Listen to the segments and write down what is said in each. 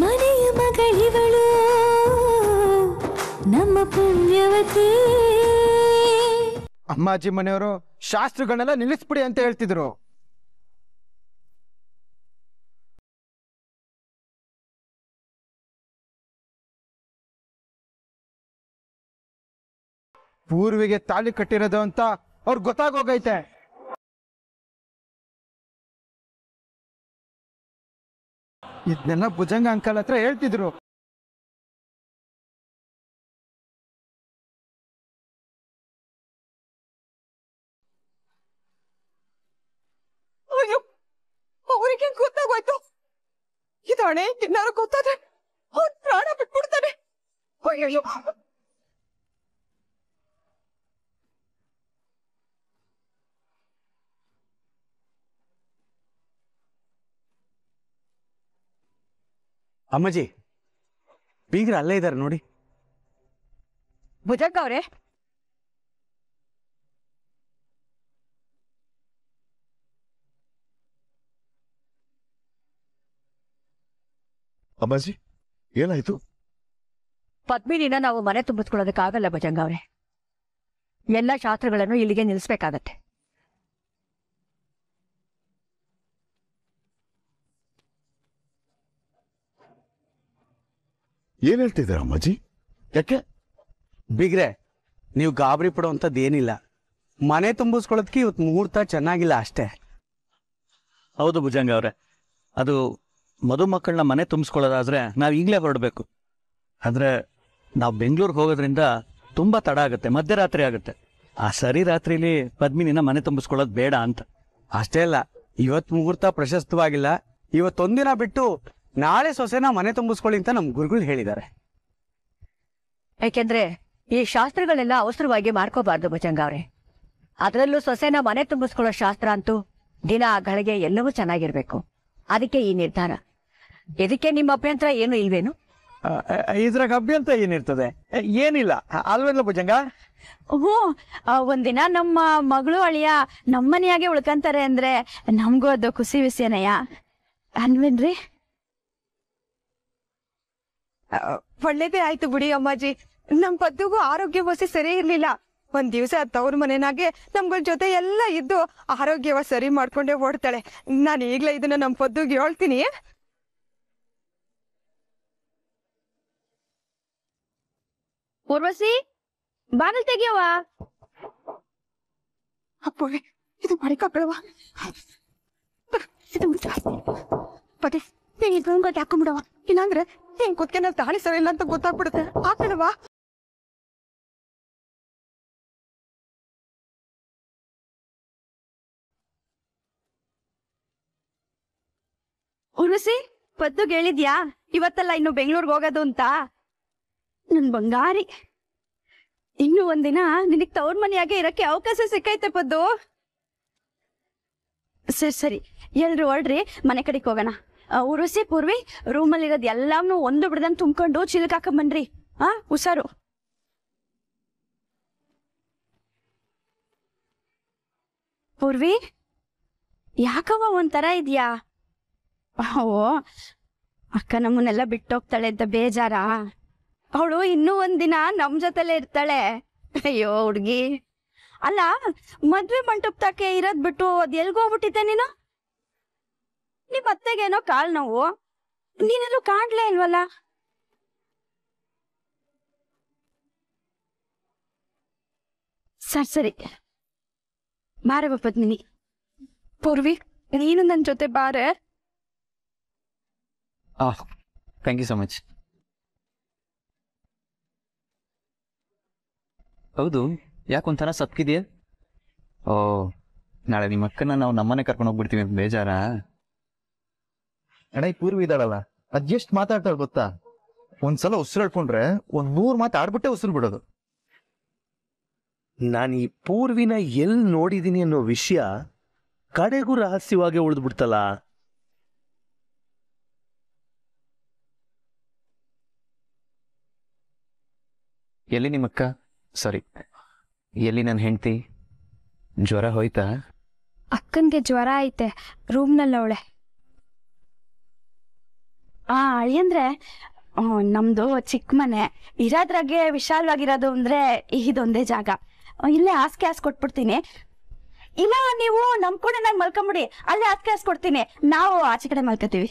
ಮನೆಯ ಮಗಳಿವಳು ನಮ್ಮ ಪುಣ್ಯವತಿ ಅಮ್ಮಾಜಿ ಮನೆಯವರು ಶಾಸ್ತ್ರಗಳನ್ನೆಲ್ಲ ನಿಲ್ಲಿಸ್ಬಿಡಿ ಅಂತ ಹೇಳ್ತಿದ್ರು ಪೂರ್ವಿಗೆ ತಾಲಿ ಕಟ್ಟಿರೋದು ಅಂತ ಅವ್ರಿಗೆ ಗೊತ್ತಾಗೋಗೈತೆ ಇದನ್ನೆಲ್ಲ ಭುಜಂಗ ಅಂಕಲ್ ಹತ್ರ ಹೇಳ್ತಿದ್ರು ಅವರಿಗೆ ಗೊತ್ತಾಗೋಯ್ತು ಇದು ಹಣೆ ತಿನ್ನಾರು ಗೊತ್ತಾದ್ರೆ ಅವ್ರು ಪ್ರಾಣ ಬಿಟ್ಬಿಡ್ತಾನೆ ಅಯ್ಯೋ ಅಮ್ಮಾಜಿ ಬೀಗ್ರ ಅಲ್ಲೇ ಇದ್ದಾರೆ ನೋಡಿ ಭುಜಕ್ಕ ಅವ್ರೆ ಅಮ್ಮಾಜಿ ಏನಾಯ್ತು ಪದ್ಮಿನ ನಾವು ಮನೆ ತುಂಬಿಸ್ಕೊಳ್ಳೋದಕ್ಕಾಗಲ್ಲ ಭಜಂಗ ಅವ್ರೆ ಎಲ್ಲ ಶಾಸ್ತ್ರಗಳನ್ನು ಇಲ್ಲಿಗೆ ನಿಲ್ಲಿಸ್ಬೇಕಾಗತ್ತೆ ಏನ್ ಹೇಳ್ತಿದ್ದೀರಾ ಅಮ್ಮಾಜಿ ಯಾಕೆ ಬಿಗ್ರೆ ನೀವು ಗಾಬರಿ ಪಡುವಂಥದ್ದು ಏನಿಲ್ಲ ಮನೆ ತುಂಬಿಸ್ಕೊಳ್ಳೋದಕ್ಕೆ ಇವತ್ತು ಮುಹೂರ್ತ ಚೆನ್ನಾಗಿಲ್ಲ ಅಷ್ಟೇ ಹೌದು ಭುಜಂಗ ಅವರೇ ಅದು ಮಕ್ಕಳನ್ನ ಮನೆ ತುಂಬಿಸ್ಕೊಳ್ಳೋದಾದ್ರೆ ನಾವು ಈಗಲೇ ಹೊರಡಬೇಕು ಆದರೆ ನಾವು ಬೆಂಗಳೂರಿಗೆ ಹೋಗೋದ್ರಿಂದ ತುಂಬ ತಡ ಆಗುತ್ತೆ ಮಧ್ಯರಾತ್ರಿ ಆಗುತ್ತೆ ಆ ಸರಿ ರಾತ್ರಿಲಿ ಪದ್ಮಿನಿನ ಮನೆ ತುಂಬಿಸ್ಕೊಳ್ಳೋದು ಬೇಡ ಅಂತ ಅಷ್ಟೇ ಅಲ್ಲ ಇವತ್ತು ಮುಹೂರ್ತ ಪ್ರಶಸ್ತವಾಗಿಲ್ಲ ಇವತ್ತೊಂದಿನ ಬಿಟ್ಟು ನಾಳೆ ಸೊಸೆನ ಮನೆ ತುಂಬಿಸ್ಕೊಳ್ಳಿ ಅಂತ ನಮ್ಮ ಗುರುಗಳು ಹೇಳಿದ್ದಾರೆ ಯಾಕೆಂದ್ರೆ ಈ ಶಾಸ್ತ್ರಗಳೆಲ್ಲ ಅವಸರವಾಗಿ ಮಾಡ್ಕೋಬಾರ್ದು ಭುಜಂಗ ಅವ್ರೆ ಅದರಲ್ಲೂ ಸೊಸೆನ ಮನೆ ತುಂಬಿಸ್ಕೊಳ್ಳೋ ಶಾಸ್ತ್ರ ಅಂತೂ ದಿನ ಗಳಿಗೆ ಎಲ್ಲವೂ ಚೆನ್ನಾಗಿರ್ಬೇಕು ಅದಕ್ಕೆ ಈ ನಿರ್ಧಾರ ಇದಕ್ಕೆ ನಿಮ್ಮ ಅಭ್ಯಂತರ ಏನು ಇಲ್ವೇನು ಇದ್ರಾಗ ಅಭ್ಯಂತರ ಏನಿರ್ತದೆ ಏನಿಲ್ಲ ಅಲ್ವೇಲ್ಲ ಭುಜಂಗ ಹ್ಞೂ ಒಂದಿನ ನಮ್ಮ ಮಗಳು ಅಳಿಯ ನಮ್ಮನೆಯಾಗೆ ಉಳ್ಕಂತಾರೆ ಅಂದ್ರೆ ನಮಗೂ ಅದು ಖುಷಿ ವಿಷಯನಯ್ಯ ಅನ್ವೇನ್ರಿ ಒಳ್ಳೇದೇ ಆಯ್ತು ಬಿಡಿ ಅಮ್ಮಾಜಿ ನಮ್ ಪದ್ದುಗೂ ಆರೋಗ್ಯವಸೆ ಸರಿ ಇರ್ಲಿಲ್ಲ ಒಂದ್ ದಿವಸ ತವ್ರ ಮನೆನಾಗೆ ನಮ್ಗಳ ಜೊತೆ ಎಲ್ಲ ಇದ್ದು ಆರೋಗ್ಯವ ಸರಿ ಮಾಡ್ಕೊಂಡೆ ಓಡ್ತಾಳೆ ನಾನು ಈಗ್ಲೇ ಇದನ್ನ ನಮ್ ಪದ್ದುಗೆ ಹೇಳ್ತೀನಿ ಪೂರ್ವಸಿ ಬಾನಲ್ ತೆಗಿಯವ ಇದು ಮಡಿಕಕ್ಕಳವ ಇದು ನೀನ್ ಗಟ್ಟಿ ಹಾಕೊಂಡ್ಬಿಡವ ಹಿಂಗ್ ಕುತ್ಕೆ ಸರಿ ಇಲ್ಲ ಅಂತ ಗೊತ್ತಾಗ್ಬಿಡುತ್ತೆ ಆತನವಾ ಹುಣಸಿ ಪದ್ದು ಹೇಳಿದ್ಯಾ ಇವತ್ತಲ್ಲ ಇನ್ನು ಬೆಂಗಳೂರಿಗೆ ಹೋಗೋದು ಅಂತ ನನ್ ಬಂಗಾರಿ ಇನ್ನು ಒಂದಿನ ನಿನಗ್ ತವ್ರ ಮನೆಯಾಗೆ ಇರಕ್ಕೆ ಅವಕಾಶ ಸಿಕ್ಕೈತೆ ಪದ್ದು ಸರಿ ಸರಿ ಎಲ್ರು ಹೊಡ್ರಿ ಮನೆ ಕಡೆಗೆ ಹೋಗೋಣ ಉರುಸಿ ಪೂರ್ವಿ ರೂಮಲ್ಲಿರೋದ್ ಎಲ್ಲಾನು ಒಂದು ಬಿಡ್ದಂಗೆ ತುಂಬ್ಕೊಂಡು ಚಿಲ್ಕಾಕ ಬನ್ರಿ ಆ ಹುಷಾರು ಪೂರ್ವಿ ಯಾಕವ ಒಂಥರ ಇದ್ಯಾ ಓ ಅಕ್ಕ ನಮ್ಮನ್ನೆಲ್ಲ ಬಿಟ್ಟೋಗ್ತಾಳೆ ಅಂತ ಬೇಜಾರ ಅವಳು ಇನ್ನೂ ಒಂದಿನ ನಮ್ ಜೊತೆಲೆ ಇರ್ತಾಳೆ ಅಯ್ಯೋ ಹುಡ್ಗಿ ಅಲ್ಲ ಮದ್ವೆ ಮಂಟಪಕ್ಕೆ ಇರೋದ್ ಬಿಟ್ಟು ಅದ್ ಎಲ್ಗೋಗ್ಬಿಟ್ಟಿದ್ದೆ ನೀನು ನಿಮ್ ಅತ್ತೆಗೇನೋ ಕಾಲ್ ನೋವು ನೀನಾದ್ರೂ ಕಾಣ್ಲೇ ಇಲ್ವಲ್ಲ ಸರಿ ಸರಿ ಬಾರವ ಪದ್ಮಿನಿ ಪೂರ್ವಿ ನೀನು ನನ್ನ ಜೊತೆ ಬಾರೆ ಥ್ಯಾಂಕ್ ಯು ಸೊ ಮಚ್ ಹೌದು ಯಾಕೊಂಥರ ಸತ್ಕಿದೆಯಾ ಓ ನಾಳೆ ನಿಮ್ಮ ಅಕ್ಕನ ನಾವು ನಮ್ಮನೆ ಕರ್ಕೊಂಡು ಹೋಗ್ಬಿಡ್ತೀವಿ ಅಂತ ಬೇಜಾರಾ ಅಣ್ಣ ಈ ಪೂರ್ವಿ ಅದೆಷ್ಟ್ ಮಾತಾಡ್ತಾಳ ಗೊತ್ತಾ ಒಂದ್ಸಲ ಉಸಿರಾಡ್ಕೊಂಡ್ರೆ ಒಂದ್ ನೂರ್ ಮಾತು ಆಡ್ಬಿಟ್ಟೆ ಉಸಿರು ಬಿಡೋದು ನಾನು ಈ ಪೂರ್ವಿನ ಎಲ್ಲಿ ನೋಡಿದೀನಿ ಅನ್ನೋ ವಿಷಯ ಕಡೆಗೂ ರಹಸ್ಯವಾಗಿ ಉಳಿದು ಬಿಡ್ತಲ್ಲ ಎಲ್ಲಿ ನಿಮ್ಮಕ್ಕ ಸಾರಿ ಎಲ್ಲಿ ನನ್ನ ಹೆಂಡತಿ ಜ್ವರ ಹೋಯ್ತಾ ಅಕ್ಕನ್ಗೆ ಜ್ವರ ಐತೆ ರೂಮ್ನಲ್ಲವಳೆ ಆ ಅಳಿ ಅಂದ್ರೆ ನಮ್ದು ಚಿಕ್ಕ ಮನೆ ಇರೋದ್ರಾಗೆ ವಿಶಾಲವಾಗಿರೋದು ಅಂದ್ರೆ ಇದೊಂದೇ ಜಾಗ ಇಲ್ಲೇ ಆಸ್ಕೆ ಹಾಸ್ ಕೊಟ್ಬಿಡ್ತೀನಿ ಇಲ್ಲ ನೀವು ನಮ್ ಕೂಡ ನಂಗೆ ಮಲ್ಕೊಂಬಿಡಿ ಅಲ್ಲೇ ಆಸ್ಕೆ ಹಾಸ್ ಕೊಡ್ತೀನಿ ನಾವು ಆಚೆ ಕಡೆ ಮಲ್ಕೋತೀವಿ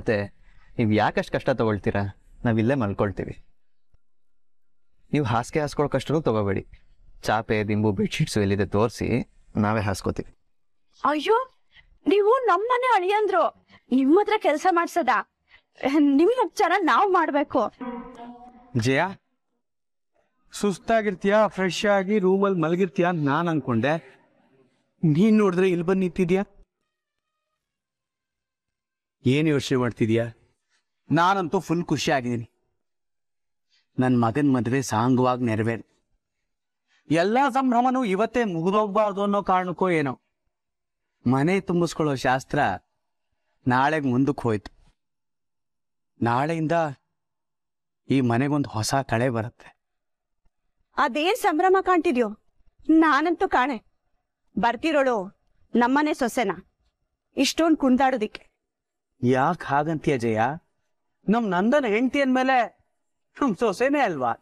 ಅತ್ತೆ ನೀವು ಯಾಕಷ್ಟು ಕಷ್ಟ ತಗೊಳ್ತೀರಾ ಇಲ್ಲೇ ಮಲ್ಕೊಳ್ತೀವಿ ನೀವು ಹಾಸಿಗೆ ಹಾಸ್ಕೊಳ್ಳೋ ಕಷ್ಟನು ತಗೋಬೇಡಿ ಚಾಪೆ ದಿಂಬು ಬೆಡ್ಶೀಟ್ಸು ಎಲ್ಲಿದೆ ತೋರಿಸಿ ನಾವೇ ಹಾಸ್ಕೋತೀವಿ ಅಯ್ಯೋ ನೀವು ನಮ್ಮನೆ ಅಳಿಯಂದ್ರು ನಿಮ್ಮ ಹತ್ರ ಕೆಲಸ ಮಾಡ್ಸದಾ ನಿಮ್ ಉಪಚಾರ ನಾವ್ ಮಾಡ್ಬೇಕು ಜಯ ಸುಸ್ತಾಗಿರ್ತೀಯ ಫ್ರೆಶ್ ಆಗಿ ರೂಮಲ್ಲಿ ಮಲಗಿರ್ತೀಯ ಅಂತ ನಾನು ಅನ್ಕೊಂಡೆ ನೀನ್ ನೋಡಿದ್ರೆ ಇಲ್ಲಿ ಬಂದು ನಿಂತಿದ್ಯಾ ಏನು ಯೋಚನೆ ಮಾಡ್ತಿದ್ಯಾ ನಾನಂತೂ ಫುಲ್ ಖುಷಿ ಆಗಿದ್ದೀನಿ ನನ್ನ ಮಗನ ಮದುವೆ ಸಾಂಗವಾಗಿ ನೆರವೇರ್ ಎಲ್ಲ ಸಂಭ್ರಮನೂ ಇವತ್ತೇ ಮುಗಿದೋಗ್ಬಾರ್ದು ಅನ್ನೋ ಕಾರಣಕ್ಕೋ ಏನೋ ಮನೆ ತುಂಬಿಸ್ಕೊಳ್ಳೋ ಶಾಸ್ತ್ರ ನಾಳೆಗೆ ಮುಂದಕ್ಕೆ ಹೋಯ್ತು ನಾಳೆಯಿಂದ ಈ ಮನೆಗೊಂದು ಹೊಸ ಕಳೆ ಬರುತ್ತೆ ಅದೇನ್ ಸಂಭ್ರಮ ಕಾಣ್ತಿದ್ಯೋ ನಾನಂತೂ ಕಾಣೆ ಬರ್ತಿರೋಳು ನಮ್ಮನೆ ಸೊಸೆನ ಇಷ್ಟೊಂದು ಕುಂದಾಡೋದಿಕ್ಕೆ ಯಾಕೆ ಹಾಗಂತೀಯ ಜಯ ನಮ್ ನಂದನ ಹೆಂಡತಿ ಅಂದ್ಮೇಲೆ ನಮ್ ಸೊಸೆನೇ ಅಲ್ವಾ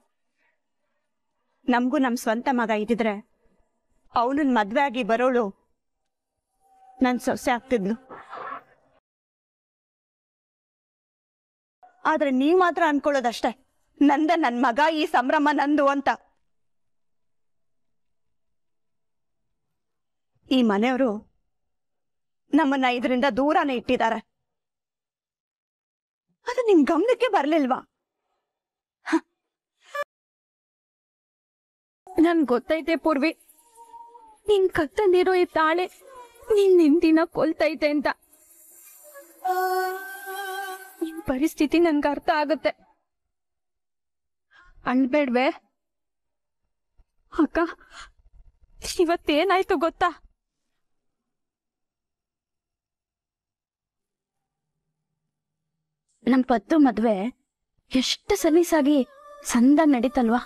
ನಮಗೂ ನಮ್ ಸ್ವಂತ ಮಗ ಇದ್ದಿದ್ರೆ ಅವನನ್ ಮದ್ವೆ ಆಗಿ ಬರೋಳು ನನ್ ಸೊಸೆ ಆಗ್ತಿದ್ಲು ಆದ್ರೆ ನೀವ್ ಮಾತ್ರ ಅನ್ಕೊಳ್ಳೋದಷ್ಟೇ ನಂದ ನನ್ ಮಗ ಈ ಸಂಭ್ರಮ ನಂದು ಅಂತ ಈ ಮನೆಯವರು ನಮ್ಮನ್ನ ಇದರಿಂದ ದೂರನೇ ಇಟ್ಟಿದ್ದಾರೆ ಅದು ನಿಮ್ ಗಮನಕ್ಕೆ ಬರ್ಲಿಲ್ವಾ ನನ್ ಗೊತ್ತೈತೆ ಪೂರ್ವಿ ನಿನ್ ಕತ್ತಂದಿರೋ ಈ ತಾಳೆ ನಿನ್ ನಿಂದಿನ ಕೊಲ್ತೈತೆ ಅಂತ ಈ ಪರಿಸ್ಥಿತಿ ನನ್ಗೆ ಅರ್ಥ ಆಗುತ್ತೆ ಅಳ್ಬೇಡ್ವೆ ಅಕ್ಕ ಇವತ್ತೇನಾಯ್ತು ಗೊತ್ತಾ ನಮ್ ಪತ್ತು ಮದ್ವೆ ಎಷ್ಟು ಸಲೀಸಾಗಿ ಸಂದ ನಡೀತಲ್ವಾ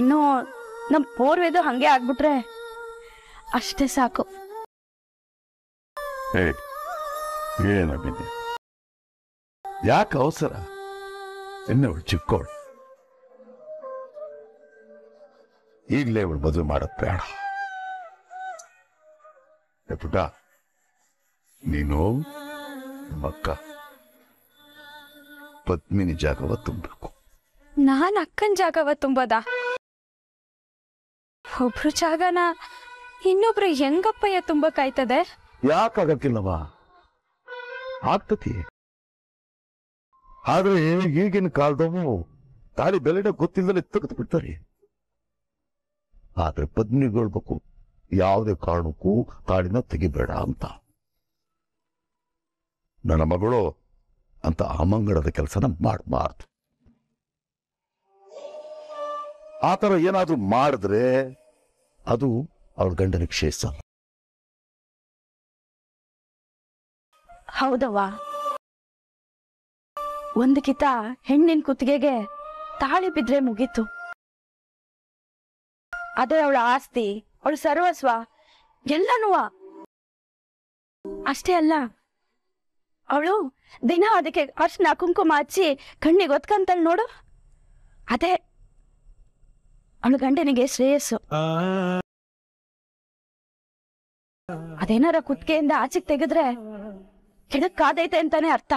ಇನ್ನು ನಮ್ ಪೋರ್ವೆದು ಹಂಗೆ ಆಗ್ಬಿಟ್ರೆ ಅಷ್ಟೇ ಸಾಕು ಹೇಳಿ ಯಾಕೆ ಅವಸರ ಇನ್ನವಳು ಚಿಕ್ಕವಳು ಈಗಲೇ ಇವಳು ಮದುವೆ ಮಾಡೋದು ಬೇಡ ಪುಟ ನೀನು ಅಕ್ಕ ಪದ್ಮಿನಿ ಜಾಗವ ತುಂಬಬೇಕು ನಾನ್ ಅಕ್ಕನ ಜಾಗವ ತುಂಬದ ಒಬ್ರು ಜಾಗನ ಇನ್ನೊಬ್ರು ಹೆಂಗಪ್ಪಯ್ಯ ತುಂಬಕಾಯ್ತದೆ ಯಾಕಾಗತ್ತಿಲ್ಲವ ಆಗ್ತತಿ ಆದ್ರೆ ಈಗಿನ ಕಾಲದವು ತಾಳಿ ಬೆಲೆನ ಗೊತ್ತಿಲ್ಲದಲ್ಲಿ ತೆಗೆದು ಬಿಡ್ತಾರೆ ಆದ್ರೆ ಪದ್ಮಿಗೊಳ್ಬೇಕು ಯಾವುದೇ ಕಾರಣಕ್ಕೂ ತಾಳಿನ ತೆಗಿಬೇಡ ಅಂತ ನನ್ನ ಮಗಳು ಅಂತ ಅಮಂಗಡದ ಕೆಲಸನ ಮಾಡಬಾರ್ದು ಆತರ ಏನಾದ್ರೂ ಮಾಡಿದ್ರೆ ಅದು ಅವಳ ಗಂಡನಿಗೆ ಕ್ಷೇಮ ಹೌದವ್ವ ಒಂದು ಕಿತ ಹೆಣ್ಣಿನ ಕುತ್ತಿಗೆಗೆ ತಾಳಿ ಬಿದ್ರೆ ಮುಗೀತು ಅದೇ ಅವಳ ಆಸ್ತಿ ಅವಳ ಸರ್ವಸ್ವ ಎಲ್ಲನೂ ಅಷ್ಟೇ ಅಲ್ಲ ಅವಳು ದಿನ ಅದಕ್ಕೆ ಅರ್ಶನ ಕುಂಕುಮ ಹಚ್ಚಿ ಕಣ್ಣಿಗೆ ಒತ್ಕಂತಲ್ ನೋಡು ಅದೇ ಅವಳು ಗಂಡನಿಗೆ ಶ್ರೇಯಸ್ಸು ಅದೇನಾರ ಕುತ್ತಿಗೆಯಿಂದ ಆಚೆಗೆ ತೆಗೆದ್ರೆ ಕೆಣಕ್ ಕಾದೈತೆ ಅಂತಾನೆ ಅರ್ಥ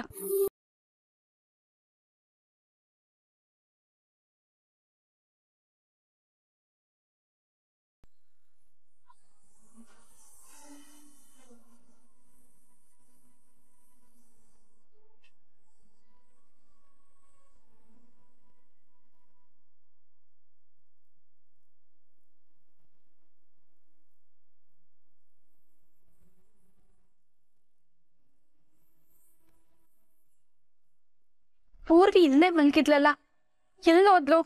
ಪೂರ್ತಿ ಇಲ್ಲೇ ಮಲ್ಕಿದ್ಲಲ್ಲ ಎಲ್ಲೋದ್ಲು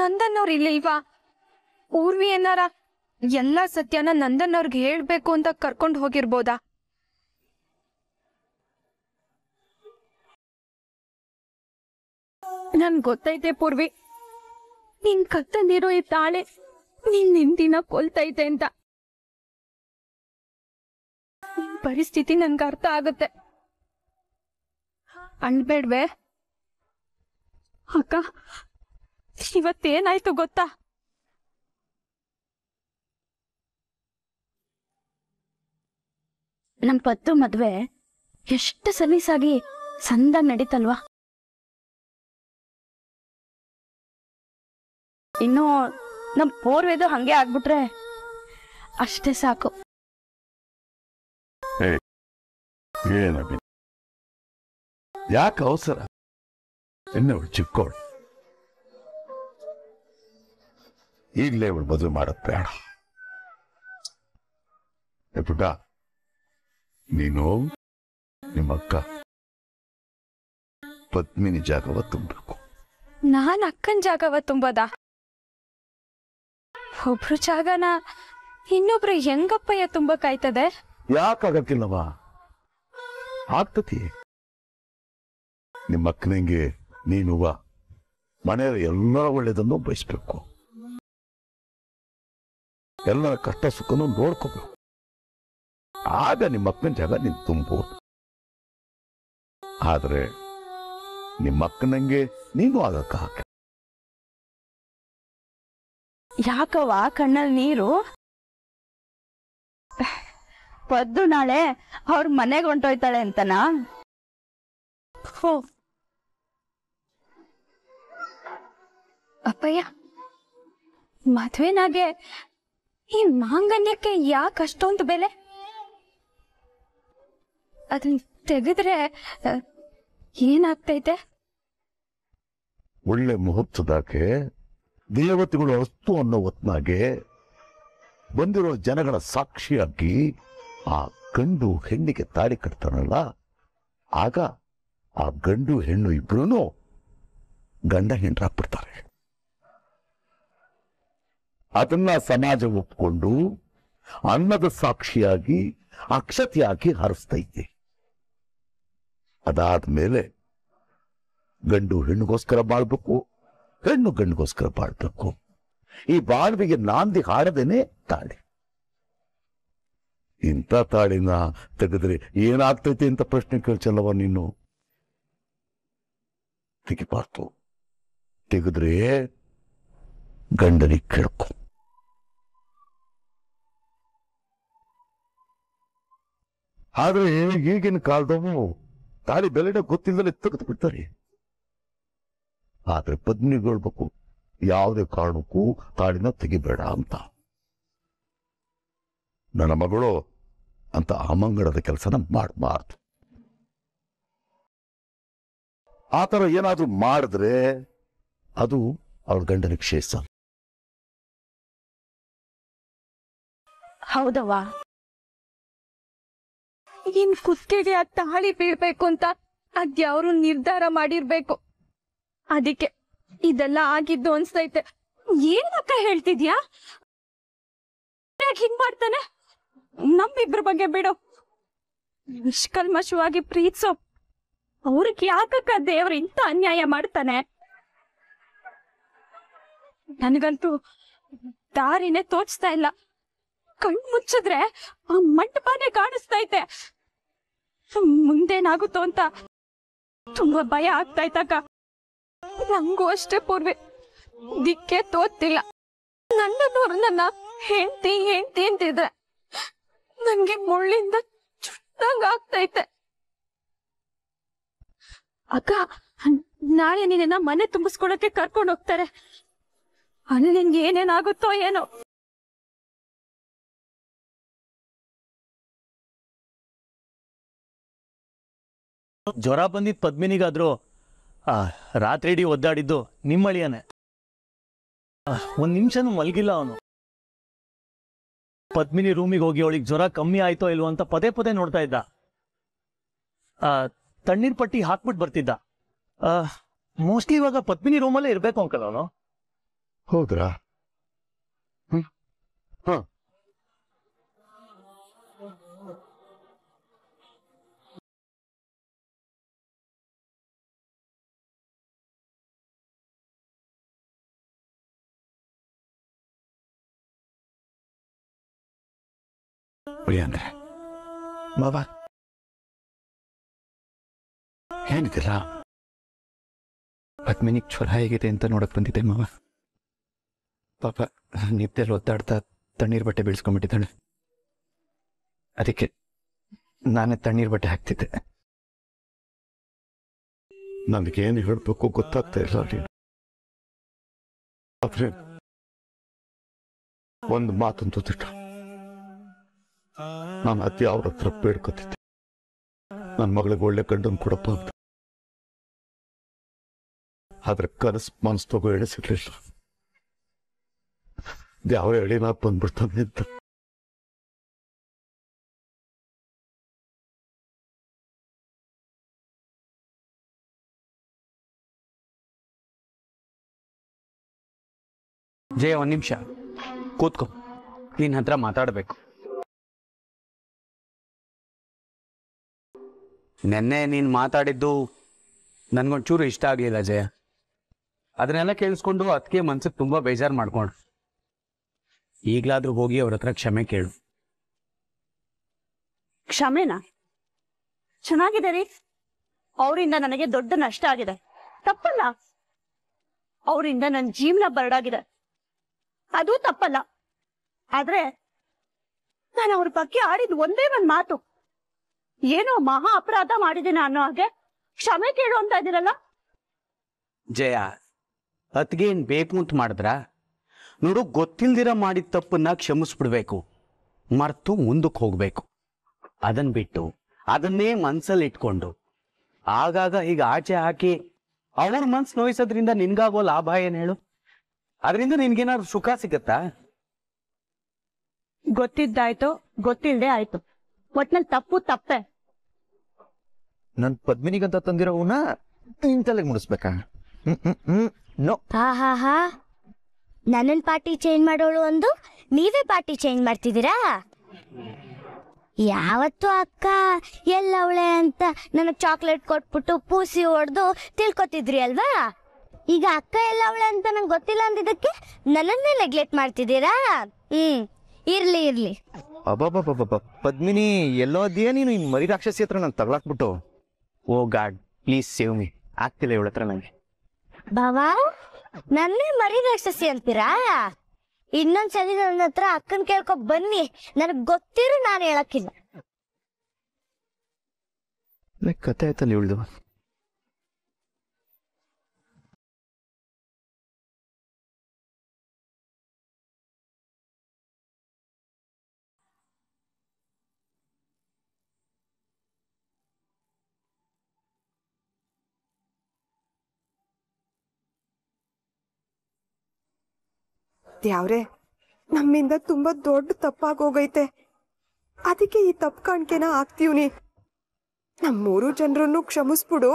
ನಂದನ್ನೋರ್ ಇಲ್ಲಿಲ್ವಾ ಊರ್ವಿ ಏನಾರ ಎಲ್ಲಾ ಸತ್ಯನ ನಂದನ್ ಅವ್ರಿಗೆ ಹೇಳ್ಬೇಕು ಅಂತ ಕರ್ಕೊಂಡ್ ಹೋಗಿರ್ಬೋದಾ ನನ್ ಗೊತ್ತೈತೆ ಪೂರ್ವಿ ನಿನ್ ಕತ್ತಂದಿರೋ ಈ ತಾಳೆ ನಿನ್ ನಿಂದಿನ ಕೊಲ್ತೈತೆ ಅಂತ ಪರಿಸ್ಥಿತಿ ನನ್ಗೆ ಅರ್ಥ ಆಗುತ್ತೆ ಅಳ್ಬೇಡ್ವೆ ಅಕ್ಕ ಇವತ್ತೇನಾಯ್ತು ಗೊತ್ತಾ ನಮ್ ಪತ್ತು ಮದ್ವೆ ಎಷ್ಟು ಸಲೀಸಾಗಿ ಸಂದಾಗ್ ನಡೀತಲ್ವಾ ಇನ್ನು ನಮ್ ಪೋರ್ವೇದು ಹಂಗೆ ಆಗ್ಬಿಟ್ರೆ ಅಷ್ಟೇ ಸಾಕು ಏನ ಯಾಕೆ ಅವಸರ ಇನ್ನವಳು ಚಿಕ್ಕವಳು ಈಗಲೇ ಅವಳು ಮದುವೆ ಮಾಡೋದು ಬೇಡ ಪುಟ್ಟ ನೀನು ನಿಮ್ಮ ಅಕ್ಕ ಪದ್ಮಿನಿ ಜಾಗವ ತುಂಬಬೇಕು ನಾನ್ ಅಕ್ಕನ್ ಜಾಗವ ತುಂಬದ ಒಬ್ರು ಜಾಗನ ಇನ್ನೊಬ್ರು ಹೆಂಗಪ್ಪಯ್ಯ ತುಂಬಕ್ಕಾಯ್ತದೆ ಯಾಕಾಗತ್ತಿಲ್ಲವ ಆಗ್ತತಿ ನಿಮ್ಮ ಅಕ್ಕನಂಗೆ ನೀನು ಮನೆಯ ಎಲ್ಲರ ಒಳ್ಳೇದನ್ನು ಬಯಸ್ಬೇಕು ಎಲ್ಲರ ಕಷ್ಟ ಸುಖನೂ ನೋಡ್ಕೋಬೇಕು ಆಗ ನಿಮ್ಮ ಅಕ್ಕನ ಜಾಗ ನೀನ್ ತುಂಬಬಹುದು ಆದ್ರೆ ನಿಮ್ಮ ಅಕ್ಕನಂಗೆ ನೀನು ಆಗಕ್ಕ ಯಾಕವ್ವ ಕಣ್ಣಲ್ಲಿ ನೀರು ಪದ್ದು ನಾಳೆ ಅವ್ರ ಮನೆಗೆ ಹೊಂಟೋಯ್ತಾಳೆ ಅಂತನಾ ಅಪ್ಪಯ್ಯ ಮದ್ವೆನಾಗೆ ಈ ಮಾಂಗನ್ಯಕ್ಕೆ ಅಷ್ಟೊಂದು ಬೆಲೆ ಅದನ್ನ ತೆಗೆದ್ರೆ ಏನಾಗ್ತೈತೆ ಒಳ್ಳೆ ಮುಹೂರ್ತದಾಕೆ ದೇವತೆಗಳು ಅಸ್ತು ಅನ್ನೋ ಹೊತ್ನಾಗೆ ಬಂದಿರೋ ಜನಗಳ ಸಾಕ್ಷಿಯಾಗಿ ಆ ಗಂಡು ಹೆಣ್ಣಿಗೆ ತಾಳಿ ಕಟ್ತಾನಲ್ಲ ಆಗ ಆ ಗಂಡು ಹೆಣ್ಣು ಇಬ್ರು ಗಂಡ ಹೆಂಡ್ರಾಕ್ಬಿಡ್ತಾರೆ ಅದನ್ನ ಸಮಾಜ ಒಪ್ಕೊಂಡು ಅನ್ನದ ಸಾಕ್ಷಿಯಾಗಿ ಅಕ್ಷತೆಯಾಗಿ ಹರಿಸ್ತೈತೆ ಅದಾದ ಮೇಲೆ ಗಂಡು ಹೆಣ್ಣುಗೋಸ್ಕರ ಬಾಳ್ಬೇಕು ಹೆಣ್ಣು ಗಂಡುಗೋಸ್ಕರ ಬಾಳ್ಬೇಕು ಈ ಬಾಳ್ವಿಗೆ ನಾಂದಿ ಹಾಡದೇನೆ ತಾಳಿ ಇಂಥ ತಾಳಿನ ತೆಗೆದ್ರೆ ಏನಾಗ್ತೈತಿ ಅಂತ ಪ್ರಶ್ನೆ ಕೇಳ್ಚಲ್ಲವ ನೀನು ತೆಗಿಬಾರ್ದು ತೆಗೆದ್ರೆ ಗಂಡನಿಗೆ ಕೇಳ್ಕೊ ಆದ್ರೆ ಈಗಿನ ಕಾಲದವು ತಾಳಿ ಬೆಲೆ ಗೊತ್ತಿಲ್ಲದೆ ತೆಗೆದು ಬಿಡ್ತಾರೆ ಆದ್ರೆ ಹೇಳ್ಬೇಕು ಯಾವುದೇ ಕಾರಣಕ್ಕೂ ತಾಳಿನ ತೆಗಿಬೇಡ ಅಂತ ನನ್ನ ಮಗಳು ಅಂತ ಅಮಂಗಡದ ಕೆಲಸನ ಮಾಡಬಾರ್ದು ಆ ಥರ ಏನಾದರೂ ಮಾಡಿದ್ರೆ ಅದು ಅವಳ ಗಂಡನ ಕ್ಷೇತ್ರ ಹೌದವಾ ಇನ್ ಕುಸ್ಕೆಗೆ ಆ ತಾಳಿ ಬೀಳ್ಬೇಕು ಅಂತ ಅದ್ಯಾವ್ರು ನಿರ್ಧಾರ ಮಾಡಿರ್ಬೇಕು ಅದಕ್ಕೆ ಇದೆಲ್ಲ ಆಗಿದ್ದು ಅನ್ಸ್ತೈತೆ ಏನ್ ಅಕ್ಕ ಹೇಳ್ತಿದ್ಯಾ ಹಿಂಗ್ ಮಾಡ್ತಾನೆ ನಮ್ಮಿಬ್ರ ಬಗ್ಗೆ ಬಿಡು ನಿಷ್ಕಲ್ಮಶವಾಗಿ ಪ್ರೀತ್ಸೋ ಅವ್ರಿಗೆ ಯಾಕಕ್ಕ ದೇವ್ರ ಇಂತ ಅನ್ಯಾಯ ಮಾಡ್ತಾನೆ ನನಗಂತೂ ದಾರಿನೇ ತೋಚ್ತಾ ಇಲ್ಲ ಕಣ್ ಮುಚ್ಚಿದ್ರೆ ಆ ಮಂಟಪನೇ ಕಾಣಿಸ್ತೈತೆ ಮುಂದೇನಾಗುತ್ತೋ ಅಂತ ತುಂಬಾ ಭಯ ಆಗ್ತಾ ಇತ್ತಕ್ಕ ನಂಗೂ ಅಷ್ಟೇ ಪೂರ್ವೆ ದಿಕ್ಕೆ ತೋತಿಲ್ಲ ನನ್ನ ಹೆಂಡತಿ ಹೆಂಡತಿ ಅಂತಿದ್ರೆ ನಂಗೆ ಮುಳ್ಳಿಂದ ಚುಟ್ಟಂಗ ಆಗ್ತೈತೆ ಅಕ್ಕ ನಾಳೆ ನೀನ ಮನೆ ತುಂಬಿಸ್ಕೊಳಕ್ಕೆ ಕರ್ಕೊಂಡು ಹೋಗ್ತಾರೆ ಅಲ್ಲಿ ನಿನ್ಗೆ ಏನೇನಾಗುತ್ತೋ ಏನೋ ಜ್ವರ ಬಂದಿದ್ದು ಪದ್ಮಿನಿಗಾದರೂ ರಾತ್ರಿ ಇಡೀ ಒದ್ದಾಡಿದ್ದು ನಿಮ್ಮಳಿಯನೇ ಒಂದು ನಿಮಿಷನೂ ಮಲಗಿಲ್ಲ ಅವನು ಪದ್ಮಿನಿ ರೂಮಿಗೆ ಹೋಗಿ ಅವಳಿಗೆ ಜ್ವರ ಕಮ್ಮಿ ಆಯ್ತೋ ಇಲ್ವೋ ಅಂತ ಪದೇ ಪದೇ ನೋಡ್ತಾ ಇದ್ದ ಆ ತಣ್ಣೀರ್ ಪಟ್ಟಿ ಹಾಕ್ಬಿಟ್ಟು ಬರ್ತಿದ್ದ ಮೋಸ್ಟ್ಲಿ ಇವಾಗ ಪದ್ಮಿನಿ ರೂಮಲ್ಲೇ ಇರಬೇಕು ಅಂಕಲ್ ಅವನು ಹೌದ್ರಾ ಹ್ಮ್ ಹಾಂ Brianna ಮಾವ ಏನಿದಿಲ್ಲ ಪದ್ಮಿನಿಗೆ ಹೇಗಿದೆ ಅಂತ ನೋಡಕ್ ಬಂದಿದ್ದೆ ಮಾವ ಪಾಪ ನಿದ್ದೆಲ್ಲಿ ಒದ್ದಾಡ್ತಾ ತಣ್ಣೀರ್ ಬಟ್ಟೆ ಬೀಳ್ಸ್ಕೊಂಡ್ಬಿಟ್ಟಿದ್ದಾಳೆ ಅದಕ್ಕೆ ನಾನೇ ತಣ್ಣೀರ್ ಬಟ್ಟೆ ಹಾಕ್ತಿದ್ದೆ ನನಗೇನು ಹೇಳ್ಬೇಕು ಗೊತ್ತಾಗ್ತಾ ಇಲ್ಲ ಒಂದು ಮಾತಂತೂ ತಿಟ್ಟು ನಾನು ಅತಿ ಅವ್ರ ಹತ್ರ ಬೇಡ್ಕೊತಿದ್ದೆ ನನ್ನ ಮಗಳಿಗೆ ಒಳ್ಳೆ ಗಂಡನ್ ಕೊಡಪ್ಪ ಅಂತ ಆದ್ರೆ ಕನಸು ಮನಸ್ ತಗೋ ಸಿಗ್ಲಿಲ್ಲ ಯಾವ ಹೇಳಿನ ಬಂದ್ಬಿಡ್ತಾನೆ ಅಂತ ಜಯ ಒಂದ್ ನಿಮಿಷ ಕೂತ್ಕೊ ನಿನ್ ಹತ್ರ ಮಾತಾಡಬೇಕು ನೆನ್ನೆ ನೀನ್ ಮಾತಾಡಿದ್ದು ನನಗೊಂಚೂರು ಇಷ್ಟ ಆಗಲಿಲ್ಲ ಜಯ ಅದನ್ನೆಲ್ಲ ಕೇಳಿಸ್ಕೊಂಡು ಅದಕ್ಕೆ ಮನ್ಸಿಗೆ ತುಂಬಾ ಬೇಜಾರು ಮಾಡ್ಕೊಂಡು ಈಗ್ಲಾದ್ರೂ ಹೋಗಿ ಅವ್ರ ಹತ್ರ ಕ್ಷಮೆ ಕೇಳು ಕ್ಷಮೆನಾ ಚೆನ್ನಾಗಿದೆ ರೀ ಅವರಿಂದ ನನಗೆ ದೊಡ್ಡ ನಷ್ಟ ಆಗಿದೆ ತಪ್ಪಲ್ಲ ಅವರಿಂದ ನನ್ನ ಜೀವನ ಬರಡಾಗಿದೆ ಅದು ತಪ್ಪಲ್ಲ ಆದ್ರೆ ನಾನು ಅವ್ರ ಬಗ್ಗೆ ಆಡಿದ್ ಒಂದೇ ಒಂದ್ ಮಾತು ಏನೋ ಮಹಾ ಅಪರಾಧ ಮಾಡಿದ್ದೀನಿ ಅನ್ನೋ ಹಾಗೆ ಕ್ಷಮೆ ಕೇಳು ಅಂತ ಇದೀರಲ್ಲ ಜಯ ಅತ್ಗೆ ಏನ್ ಬೇಕು ಅಂತ ಮಾಡಿದ್ರ ನೋಡು ಗೊತ್ತಿಲ್ದಿರ ಮಾಡಿದ ತಪ್ಪನ್ನ ಕ್ಷಮಿಸ್ಬಿಡ್ಬೇಕು ಮರ್ತು ಮುಂದಕ್ಕೆ ಹೋಗ್ಬೇಕು ಅದನ್ ಬಿಟ್ಟು ಅದನ್ನೇ ಮನ್ಸಲ್ಲಿ ಇಟ್ಕೊಂಡು ಆಗಾಗ ಈಗ ಆಚೆ ಹಾಕಿ ಅವ್ರ ಮನ್ಸು ನೋಯಿಸೋದ್ರಿಂದ ನಿನ್ಗಾಗೋ ಲಾಭ ಏನ್ ಹೇಳು ಅದರಿಂದ ನಿನ್ಗೇನಾದ್ರು ಸುಖ ಸಿಗತ್ತಾ ಗೊತ್ತಿದ್ದಾಯ್ತು ಗೊತ್ತಿಲ್ದೆ ಆಯ್ತು ಒಟ್ನಲ್ಲಿ ತಪ್ಪು ತಪ್ಪೇ ನನ್ ಪದ್ಮಿನಿಗಂತ ತಂದಿರೋ ಅವನ್ನ ಮುಡಿಸ್ಬೇಕಾ ಹ್ಮ್ ನೋ ಪಾರ್ಟಿ ಚೇಂಜ್ ಮಾಡೋಳು ಅಂದು ನೀವೇ ಪಾರ್ಟಿ ಚೇಂಜ್ ಮಾಡ್ತಿದ್ದೀರಾ ಯಾವತ್ತು ಅಕ್ಕ ಅವಳೆ ಅಂತ ನನಗೆ ಚಾಕ್ಲೇಟ್ ಕೊಟ್ಬಿಟ್ಟು ಪೂಸಿ ಹೊಡೆದು ತಿಳ್ಕೊತಿದ್ರಿ ಅಲ್ವಾ ಈಗ ಅಕ್ಕ ಎಲ್ಲ ಅವಳೆ ಅಂತ ನಂಗೆ ಗೊತ್ತಿಲ್ಲ ಅಂದಿದ್ದಕ್ಕೆ ನನ್ನನ್ನೇ ನೆಗ್ಲೆಕ್ಟ್ ಮಾಡ್ತಿದ್ದೀರಾ ಹ್ಮ್ ಇರ್ಲಿ ಇರ್ಲಿ ಪದ್ಮಿನಿ ಎಲ್ಲೋದಿಯಾ ನೀನು ಈ ಮರಿ ರಾಕ್ಷಸಿ ಹತ್ರ ನಾನು ತಗ್ಲಾಕ್ಬಿಟ್ಟು oh God please save me ಆಗ್ತಿಲ್ಲ ಇವಳ ಹತ್ರ ನನಗೆ ಬಾವಾ ನನ್ನೇ ಮರಿ ರಾಕ್ಷಸಿ ಅಂತೀರಾ ಇನ್ನೊಂದ್ಸಲಿ ನನ್ನ ಹತ್ರ ಅಕ್ಕನ್ ಕೇಳ್ಕೊ ಬನ್ನಿ ನನಗ್ ಗೊತ್ತಿರೋ ನಾನು ಹೇಳಕ್ಕಿಲ್ಲ ಕತೆ ಆಯ್ತಲ್ಲ ಇವಳದು ಅತ್ತೆಯವ್ರೆ ನಮ್ಮಿಂದ ತುಂಬಾ ದೊಡ್ಡ ತಪ್ಪಾಗೋಗೈತೆ ಅದಕ್ಕೆ ಈ ತಪ್ಪು ಕಾಣಿಕೆನ ಹಾಕ್ತೀವ್ನಿ ನಮ್ಮೂರು ಜನರನ್ನು ಕ್ಷಮಿಸ್ಬಿಡು